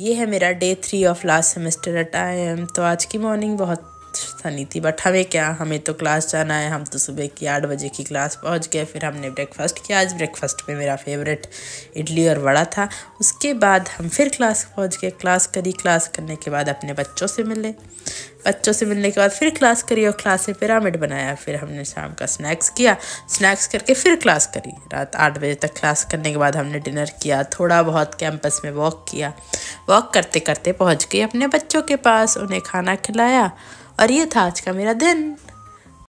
ये है मेरा day three of last semester at I M तो आज की मॉर्निंग बहुत सनी थी बट हमें क्या हमें तो क्लास जाना है हम तो सुबह की आठ बजे की क्लास पहुंच गए फिर हमने ब्रेकफास्ट किया आज ब्रेकफास्ट में मेरा फेवरेट इडली और वड़ा था उसके बाद हम फिर क्लास पहुंच गए क्लास करी क्लास करने के बाद अपने बच्चों से मिले बच्चों से मिलने के बाद फिर क्लास करी और क्लास में पिरामिड बनाया फिर हमने शाम का स्नैक्स किया स्नैक्स करके फिर क्लास करी रात आठ बजे तक क्लास करने के बाद हमने डिनर किया थोड़ा बहुत कैंपस में वॉक किया वॉक करते करते पहुंच गई अपने बच्चों के पास उन्हें खाना खिलाया और ये था आज का मेरा दिन